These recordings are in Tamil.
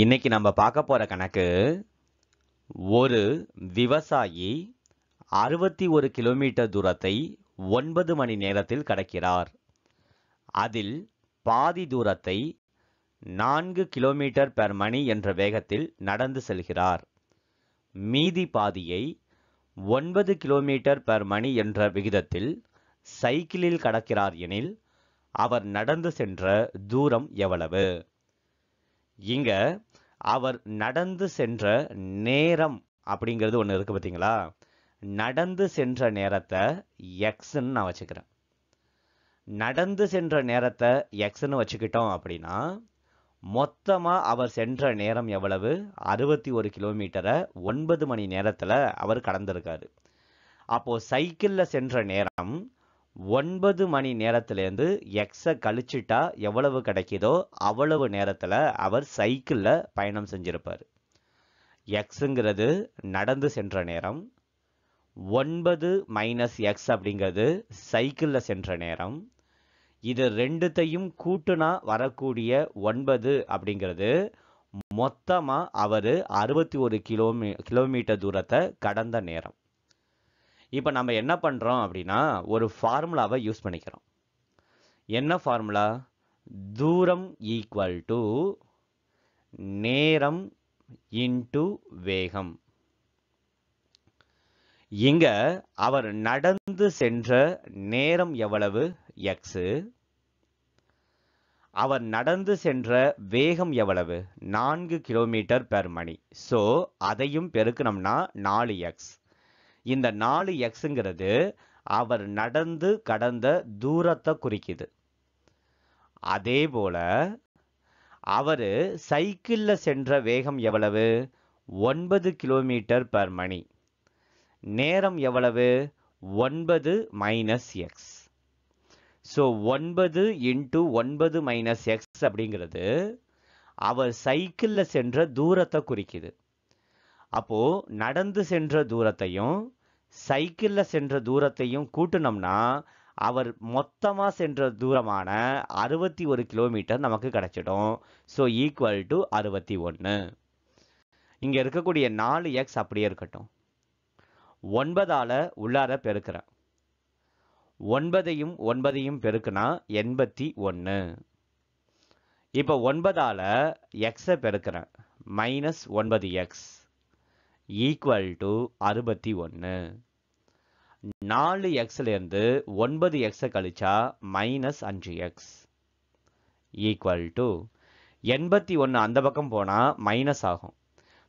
இன்னைக்கு நம்ம பார்க்க போகிற கணக்கு ஒரு விவசாயி அறுபத்தி ஒரு கிலோமீட்டர் தூரத்தை ஒன்பது மணி நேரத்தில் கடக்கிறார் அதில் பாதி தூரத்தை நான்கு கிலோமீட்டர் பெர் மணி என்ற வேகத்தில் நடந்து செல்கிறார் மீதி பாதியை ஒன்பது கிலோமீட்டர் பெர் மணி என்ற விகிதத்தில் சைக்கிளில் கடக்கிறார் எனில் அவர் நடந்து சென்ற தூரம் எவ்வளவு இங்க அவர் நடந்து சென்ற நேரம் அப்படிங்கிறது ஒன்று இருக்குது பார்த்தீங்களா நடந்து சென்ற நேரத்தை எக்ஸ்ன்னு நான் வச்சுக்கிறேன் நடந்து சென்ற நேரத்தை எக்ஸ்ன்னு வச்சுக்கிட்டோம் அப்படின்னா மொத்தமாக அவர் சென்ற நேரம் எவ்வளவு அறுபத்தி ஒரு கிலோமீட்டரை ஒன்பது மணி நேரத்தில் அவர் கடந்திருக்காரு அப்போது சைக்கிளில் சென்ற நேரம் ஒன்பது மணி நேரத்திலேருந்து எக்ஸை கழிச்சிட்டா எவ்வளவு கிடைக்கிதோ அவ்வளவு நேரத்தில் அவர் சைக்கிளில் பயணம் செஞ்சிருப்பார் எக்ஸுங்கிறது நடந்து சென்ற நேரம் ஒன்பது மைனஸ் எக்ஸ் அப்படிங்கிறது சைக்கிளில் சென்ற நேரம் இது ரெண்டுத்தையும் கூட்டுனா வரக்கூடிய ஒன்பது அப்படிங்கிறது மொத்தமாக அவர் அறுபத்தி ஒரு கிலோமீ கிலோமீட்டர் தூரத்தை கடந்த நேரம் இப்போ நம்ம என்ன பண்ணுறோம் அப்படின்னா ஒரு ஃபார்முலாவை யூஸ் பண்ணிக்கிறோம் என்ன ஃபார்முலா தூரம் ஈக்குவல் டு நேரம் இன்டு வேகம் இங்க அவர் நடந்து சென்ற நேரம் எவ்வளவு எக்ஸு அவர் நடந்து சென்ற வேகம் எவ்வளவு நான்கு கிலோமீட்டர் பெர் மணி ஸோ அதையும் பெருக்கணும்னா நாலு எக்ஸ் இந்த நாலு எக்ஸுங்கிறது அவர் நடந்து கடந்த தூரத்தை குறிக்குது அதே போல அவர் சைக்கிளில் சென்ற வேகம் எவ்வளவு ஒன்பது கிலோமீட்டர் பர் மணி நேரம் எவ்வளவு ஒன்பது மைனஸ் எக்ஸ் ஸோ ஒன்பது இன்ட்டு ஒன்பது மைனஸ் எக்ஸ் அப்படிங்கிறது அவர் சைக்கிளில் சென்ற தூரத்தை குறிக்குது அப்போது நடந்து சென்ற தூரத்தையும் சைக்கிளில் சென்ற தூரத்தையும் கூட்டினோம்னா அவர் மொத்தமாக சென்ற தூரமான அறுபத்தி ஒரு கிலோமீட்டர் நமக்கு கிடச்சிடும் ஸோ ஈக்குவல் டு அறுபத்தி ஒன்று இங்கே இருக்கக்கூடிய நாலு எக்ஸ் அப்படியே இருக்கட்டும் ஒன்பதால் உள்ளார பெருக்கிறேன் ஒன்பதையும் ஒன்பதையும் பெருக்குனா எண்பத்தி ஒன்று இப்போ ஒன்பதால் எக்ஸை பெருக்கிறேன் மைனஸ் ஒன்பது எக்ஸ் ஈக்குவல் டு அறுபத்தி ஒன்று நாலு எக்ஸ்லேருந்து ஒன்பது எக்ஸை கழிச்சா மைனஸ் அஞ்சு எக்ஸ் ஈக்குவல் டு எண்பத்தி ஒன்று அந்த பக்கம் போனால் மைனஸ் ஆகும்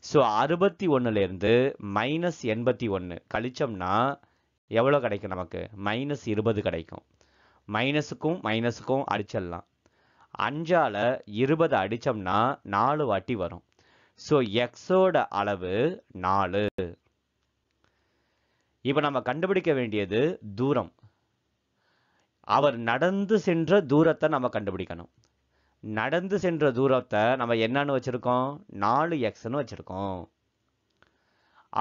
ஸோ அறுபத்தி ஒன்றுலேருந்து மைனஸ் எண்பத்தி ஒன்று கழித்தோம்னா எவ்வளோ கிடைக்கும் நமக்கு மைனஸ் இருபது கிடைக்கும் மைனஸுக்கும் மைனஸுக்கும் அடிச்சிடலாம் அஞ்சால் இருபது அடித்தோம்னா நாலு வாட்டி வரும் ஸோ எக்ஸோட அளவு நாலு இப்போ நம்ம கண்டுபிடிக்க வேண்டியது தூரம் அவர் நடந்து சென்ற தூரத்தை நம்ம கண்டுபிடிக்கணும் நடந்து சென்ற தூரத்தை நம்ம என்னன்னு வச்சுருக்கோம் நாலு எக்ஸ்னு வச்சுருக்கோம்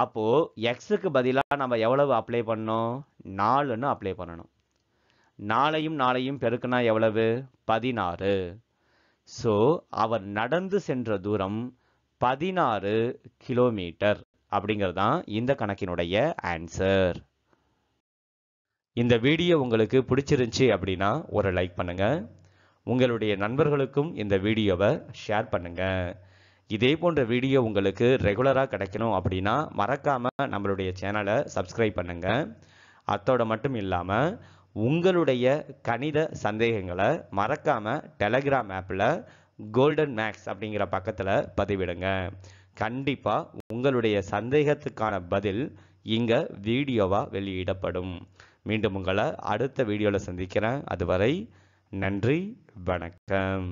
அப்போது எக்ஸுக்கு பதிலாக நம்ம எவ்வளவு அப்ளை பண்ணோம் நாலுன்னு அப்ளை பண்ணணும் நாளையும் நாளையும் பெருக்குனா எவ்வளவு பதினாறு ஸோ அவர் நடந்து சென்ற தூரம் பதினாறு கிலோமீட்டர் அப்படிங்கிறது தான் இந்த கணக்கினுடைய ஆன்சர் இந்த வீடியோ உங்களுக்கு பிடிச்சிருந்துச்சி அப்படின்னா ஒரு லைக் பண்ணுங்கள் உங்களுடைய நண்பர்களுக்கும் இந்த வீடியோவை ஷேர் பண்ணுங்கள் இதே போன்ற வீடியோ உங்களுக்கு ரெகுலராக கிடைக்கணும் அப்படின்னா மறக்காமல் நம்மளுடைய சேனலை சப்ஸ்கிரைப் பண்ணுங்கள் அத்தோட மட்டும் இல்லாமல் உங்களுடைய கணித சந்தேகங்களை மறக்காமல் டெலகிராம் ஆப்பில் கோல்டன் மேக்ஸ் அப்படிங்கிற பக்கத்தில் பதிவிடுங்க கண்டிப்பாக உங்களுடைய சந்தேகத்துக்கான பதில் இங்கே வீடியோவாக வெளியிடப்படும் மீண்டும் உங்களை அடுத்த வீடியோவில் சந்திக்கிறேன் அதுவரை நன்றி வணக்கம்